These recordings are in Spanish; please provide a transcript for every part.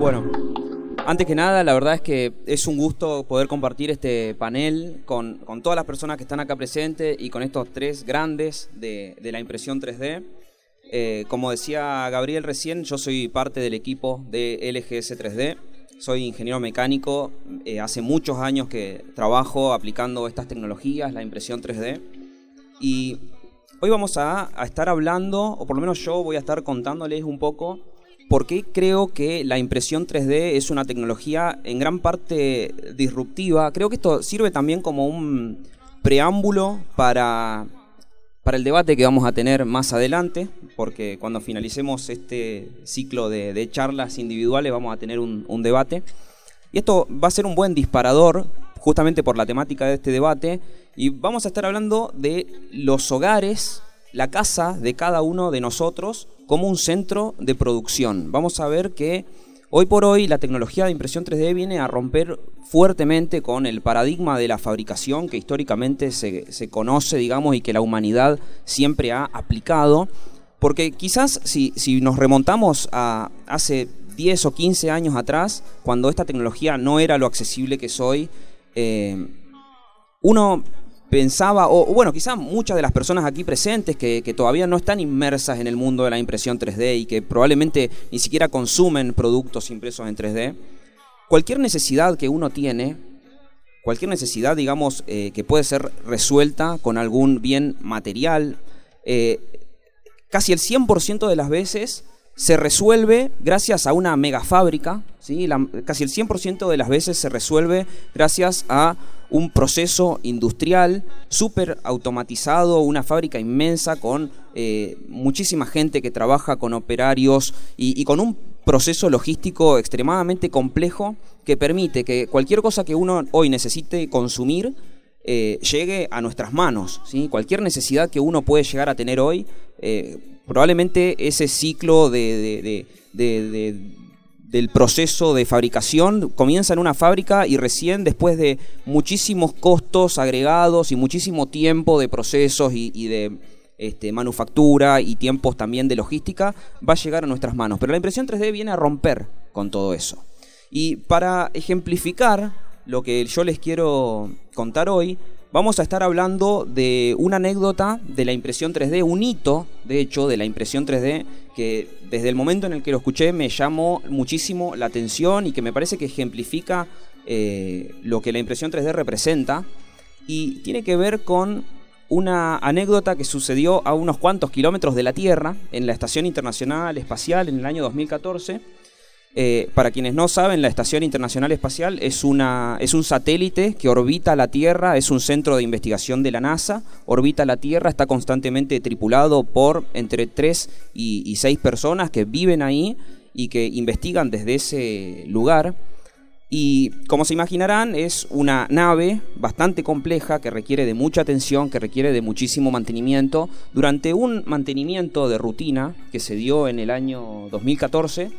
Bueno, antes que nada, la verdad es que es un gusto poder compartir este panel con, todas las personas que están acá presentes y con estos tres grandes de, la impresión 3D. Eh, como decía Gabriel recién, yo soy parte del equipo de LGS 3D. Soy ingeniero mecánico, eh, hace muchos años que trabajo aplicando estas tecnologías, la impresión 3D. Y hoy vamos a, a estar hablando, o por lo menos yo voy a estar contándoles un poco porque creo que la impresión 3D es una tecnología en gran parte disruptiva. Creo que esto sirve también como un preámbulo para, para el debate que vamos a tener más adelante, porque cuando finalicemos este ciclo de, charlas individuales vamos a tener un debate. Y esto va a ser un buen disparador justamente por la temática de este debate y vamos a estar hablando de los hogares, la casa de cada uno de nosotros como un centro de producción. Vamos a ver que hoy por hoy la tecnología de impresión 3D viene a romper fuertemente con el paradigma de la fabricación que históricamente se, conoce, digamos, y que la humanidad siempre ha aplicado. Porque quizás si, nos remontamos a hace 10 o 15 años atrás, cuando esta tecnología no era lo accesible que es hoy, eh, uno pensaba, o bueno, quizás muchas de las personas aquí presentes que, todavía no están inmersas en el mundo de la impresión 3D y que probablemente ni siquiera consumen productos impresos en 3D, cualquier necesidad que uno tiene, cualquier necesidad, digamos, eh, que puede ser resuelta con algún bien material, eh, casi el 100% de las veces se resuelve gracias a una mega fábrica, casi el 100% de las veces se resuelve gracias a un proceso industrial súper automatizado, una fábrica inmensa con eh, muchísima gente que trabaja con operarios y, con un proceso logístico extremadamente complejo que permite que cualquier cosa que uno hoy necesite consumir, eh, llegue a nuestras manos. Cualquier necesidad que uno puede llegar a tener hoy, eh, probablemente ese ciclo del proceso de fabricación comienza en una fábrica y recién después de muchísimos costos agregados y muchísimo tiempo de procesos y, de este, manufactura y tiempos también de logística va a llegar a nuestras manos. Pero la impresión 3D viene a romper con todo eso. Y para ejemplificar lo que yo les quiero contar hoy, vamos a estar hablando de una anécdota de la impresión 3D, un hito, de hecho, de la impresión 3D que desde el momento en el que lo escuché me llamó muchísimo la atención y que me parece que ejemplifica eh, lo que la impresión 3D representa y tiene que ver con una anécdota que sucedió a unos cuantos kilómetros de la Tierra en la Estación Internacional Espacial en el año 2014 eh, para quienes no saben, la Estación Internacional Espacial es, un satélite que orbita la Tierra, es un centro de investigación de la NASA, orbita la Tierra, está constantemente tripulado por entre 3 y, seis personas que viven ahí y que investigan desde ese lugar. Y como se imaginarán, es una nave bastante compleja que requiere de mucha atención, que requiere de muchísimo mantenimiento. Durante un mantenimiento de rutina que se dio en el año 2014,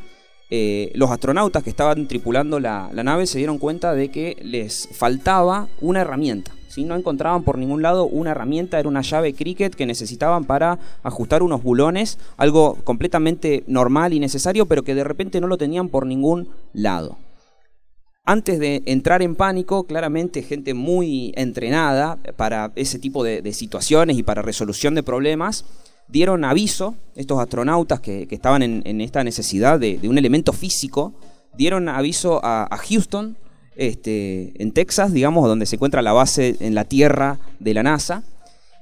eh, los astronautas que estaban tripulando la, nave se dieron cuenta de que les faltaba una herramienta. Si No encontraban por ningún lado una herramienta, era una llave cricket que necesitaban para ajustar unos bulones, algo completamente normal y necesario, pero que de repente no lo tenían por ningún lado. Antes de entrar en pánico, claramente gente muy entrenada para ese tipo de situaciones y para resolución de problemas, dieron aviso, estos astronautas que, estaban en, esta necesidad de, un elemento físico, dieron aviso a, Houston, este, en Texas, digamos, donde se encuentra la base en la Tierra de la NASA.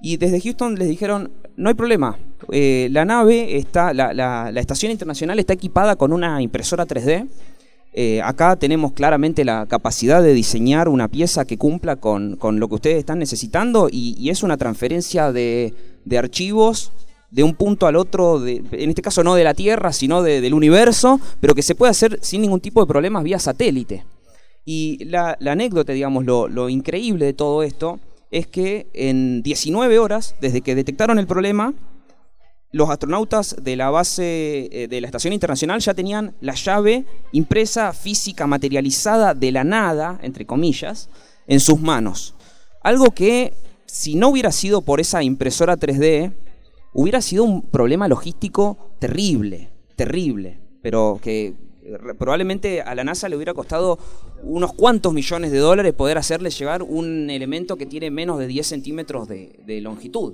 Y desde Houston les dijeron, no hay problema, eh, la nave está, la, estación internacional está equipada con una impresora 3D. Eh, acá tenemos claramente la capacidad de diseñar una pieza que cumpla con, lo que ustedes están necesitando y, es una transferencia de, de archivos de un punto al otro, en este caso no de la Tierra, sino del universo, pero que se puede hacer sin ningún tipo de problemas vía satélite. Y la, anécdota, digamos, lo, increíble de todo esto es que en 19 horas, desde que detectaron el problema, los astronautas de la base eh, de la Estación Internacional ya tenían la llave impresa, física, materializada de la nada, entre comillas, en sus manos. Algo que, si no hubiera sido por esa impresora 3D, hubiera sido un problema logístico terrible, terrible, pero que eh, probablemente a la NASA le hubiera costado unos cuantos millones de dólares poder hacerle llegar un elemento que tiene menos de 10 centímetros de, longitud.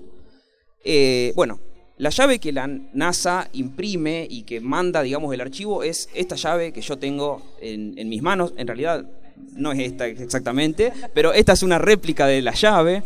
Eh, bueno, la llave que la NASA imprime y que manda, digamos, el archivo es esta llave que yo tengo en, en mis manos. En realidad no es esta exactamente, pero esta es una réplica de la llave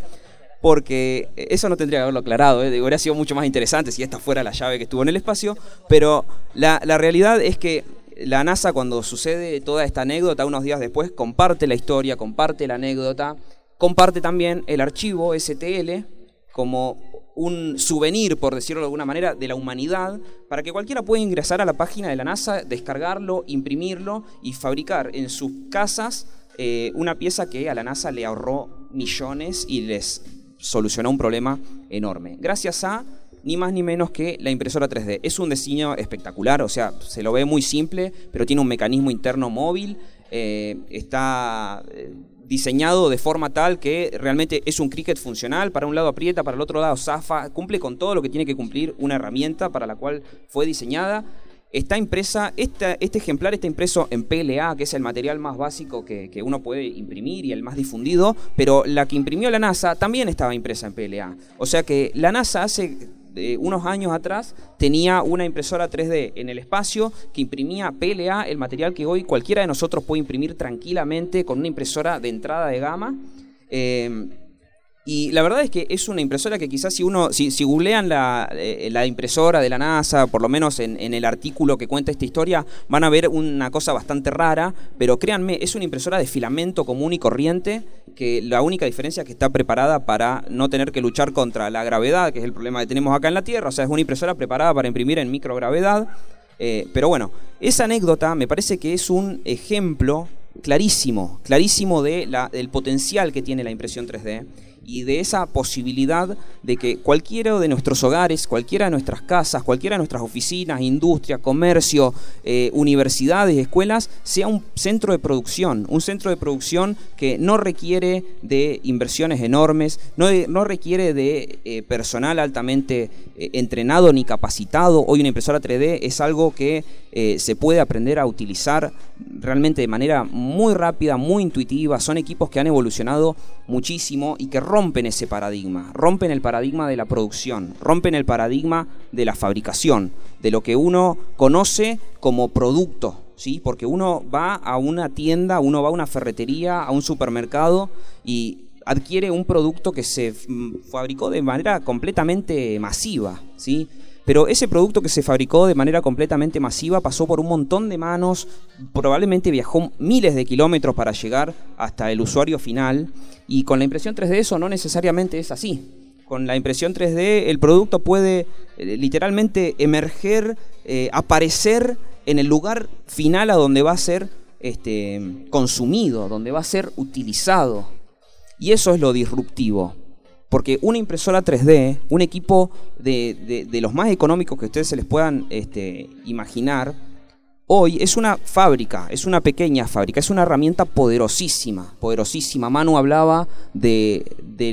porque eso no tendría que haberlo aclarado, ¿eh? hubiera sido mucho más interesante si esta fuera la llave que estuvo en el espacio, pero la, realidad es que la NASA cuando sucede toda esta anécdota unos días después comparte la historia, comparte la anécdota, comparte también el archivo STL como un souvenir, por decirlo de alguna manera, de la humanidad, para que cualquiera pueda ingresar a la página de la NASA, descargarlo, imprimirlo y fabricar en sus casas eh, una pieza que a la NASA le ahorró millones y les solucionó un problema enorme. Gracias a ni más ni menos que la impresora 3D. Es un diseño espectacular, o sea, se lo ve muy simple, pero tiene un mecanismo interno móvil, eh, está eh, diseñado de forma tal que realmente es un cricket funcional, para un lado aprieta, para el otro lado zafa, cumple con todo lo que tiene que cumplir una herramienta para la cual fue diseñada está impresa, este ejemplar está impreso en PLA, que es el material más básico que, uno puede imprimir y el más difundido, pero la que imprimió la NASA también estaba impresa en PLA. O sea que la NASA hace eh, unos años atrás tenía una impresora 3D en el espacio que imprimía PLA, el material que hoy cualquiera de nosotros puede imprimir tranquilamente con una impresora de entrada de gama. Eh, y la verdad es que es una impresora que quizás si uno, si, si googlean la, eh, impresora de la NASA, por lo menos en, el artículo que cuenta esta historia, van a ver una cosa bastante rara, pero créanme, es una impresora de filamento común y corriente, que la única diferencia es que está preparada para no tener que luchar contra la gravedad, que es el problema que tenemos acá en la Tierra, o sea, es una impresora preparada para imprimir en microgravedad. Eh, pero bueno, esa anécdota me parece que es un ejemplo clarísimo, clarísimo de la, del potencial que tiene la impresión 3D y de esa posibilidad de que cualquiera de nuestros hogares, cualquiera de nuestras casas, cualquiera de nuestras oficinas, industria, comercio, eh, universidades, escuelas, sea un centro de producción, un centro de producción que no requiere de inversiones enormes, no, no requiere de eh, personal altamente eh, entrenado ni capacitado. Hoy una impresora 3D es algo que eh, se puede aprender a utilizar realmente de manera muy rápida, muy intuitiva. Son equipos que han evolucionado muchísimo y que rompen ese paradigma. Rompen el paradigma de la producción, rompen el paradigma de la fabricación, de lo que uno conoce como producto. ¿Sí? Porque uno va a una tienda, uno va a una ferretería, a un supermercado y adquiere un producto que se mm, fabricó de manera completamente masiva, ¿sí? Pero ese producto que se fabricó de manera completamente masiva pasó por un montón de manos, probablemente viajó miles de kilómetros para llegar hasta el usuario final. Y con la impresión 3D eso no necesariamente es así. Con la impresión 3D el producto puede eh, literalmente emerger, eh, aparecer en el lugar final a donde va a ser este, consumido, donde va a ser utilizado. Y eso es lo disruptivo porque una impresora 3D, un equipo de, los más económicos que ustedes se les puedan este, imaginar, hoy es una fábrica, es una pequeña fábrica, es una herramienta poderosísima, poderosísima. Manu hablaba de,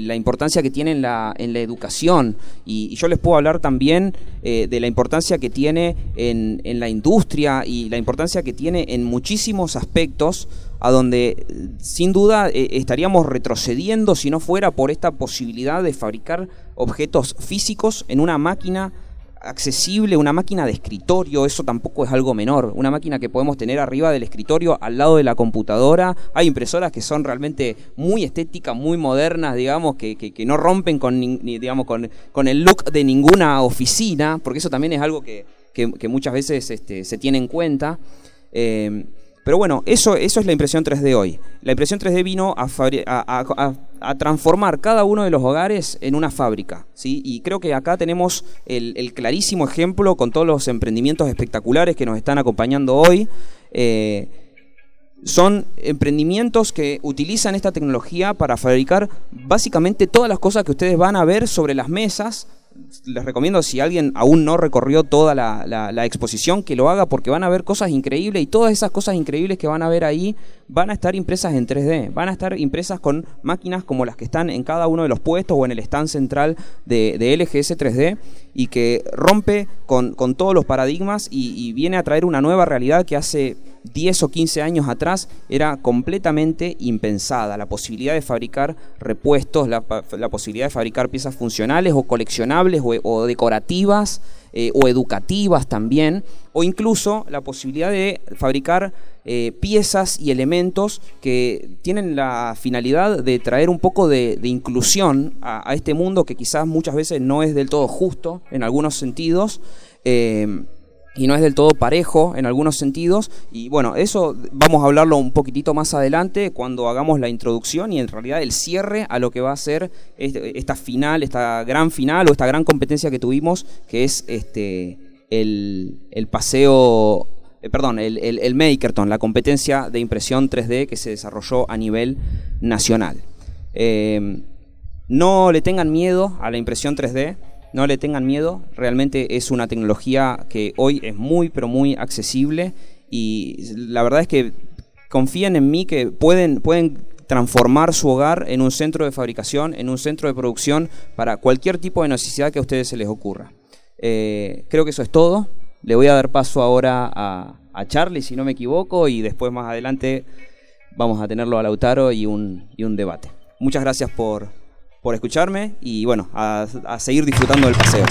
la importancia que tiene en la, en la educación y, yo les puedo hablar también eh, de la importancia que tiene en, en la industria y la importancia que tiene en muchísimos aspectos a donde sin duda eh, estaríamos retrocediendo si no fuera por esta posibilidad de fabricar objetos físicos en una máquina accesible, una máquina de escritorio, eso tampoco es algo menor, una máquina que podemos tener arriba del escritorio, al lado de la computadora, hay impresoras que son realmente muy estéticas, muy modernas, digamos, que, no rompen con, digamos, con, el look de ninguna oficina, porque eso también es algo que, muchas veces este, se tiene en cuenta. Eh, pero bueno, eso, es la impresión 3D hoy. La impresión 3D vino a, transformar cada uno de los hogares en una fábrica. ¿sí? Y creo que acá tenemos el, clarísimo ejemplo con todos los emprendimientos espectaculares que nos están acompañando hoy. Eh, son emprendimientos que utilizan esta tecnología para fabricar básicamente todas las cosas que ustedes van a ver sobre las mesas les recomiendo si alguien aún no recorrió toda la, exposición, que lo haga porque van a ver cosas increíbles y todas esas cosas increíbles que van a ver ahí van a estar impresas en 3D, van a estar impresas con máquinas como las que están en cada uno de los puestos o en el stand central de, de LGS 3D y que rompe con, todos los paradigmas y, viene a traer una nueva realidad que hace 10 o 15 años atrás era completamente impensada. La posibilidad de fabricar repuestos, la, posibilidad de fabricar piezas funcionales o coleccionables o, decorativas eh, o educativas también, o incluso la posibilidad de fabricar eh, piezas y elementos que tienen la finalidad de traer un poco de, inclusión a, este mundo que quizás muchas veces no es del todo justo en algunos sentidos. Eh, y no es del todo parejo en algunos sentidos. Y bueno, eso vamos a hablarlo un poquitito más adelante cuando hagamos la introducción y en realidad el cierre a lo que va a ser este, esta final, esta gran final o esta gran competencia que tuvimos, que es este el, paseo, eh, perdón, el, el, Makerton, la competencia de impresión 3D que se desarrolló a nivel nacional. Eh, no le tengan miedo a la impresión 3D no le tengan miedo, realmente es una tecnología que hoy es muy, pero muy accesible y la verdad es que confíen en mí que pueden, pueden transformar su hogar en un centro de fabricación, en un centro de producción para cualquier tipo de necesidad que a ustedes se les ocurra. Eh, creo que eso es todo. Le voy a dar paso ahora a, a, Charlie, si no me equivoco, y después más adelante vamos a tenerlo a Lautaro y un debate. Muchas gracias por, por escucharme y bueno, a, seguir disfrutando del paseo.